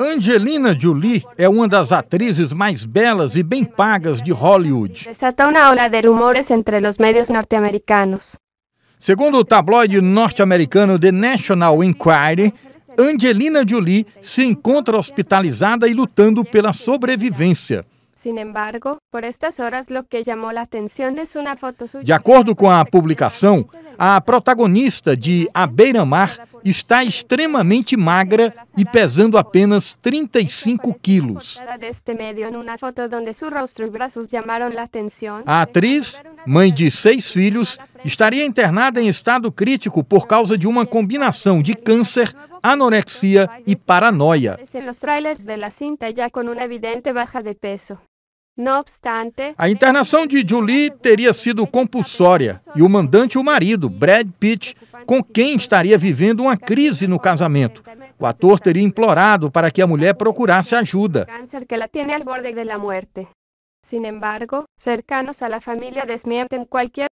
Angelina Jolie é uma das atrizes mais belas e bem pagas de Hollywood. Desata uma ola de rumores entre os meios norte-americanos. Segundo o tabloide norte-americano The National Enquirer, Angelina Jolie se encontra hospitalizada e lutando pela sobrevivência. De acordo com a publicação, a protagonista de A Beira-Mar está extremamente magra e pesando apenas 35 quilos. A atriz, mãe de seis filhos, estaria internada em estado crítico por causa de uma combinação de câncer, anorexia e paranoia. Não obstante, a internação de Julie teria sido compulsória e o mandante, o marido, Brad Pitt, com quem estaria vivendo uma crise no casamento. O ator teria implorado para que a mulher procurasse ajuda. Sin embargo, cercanos a la familia desmienten cualquier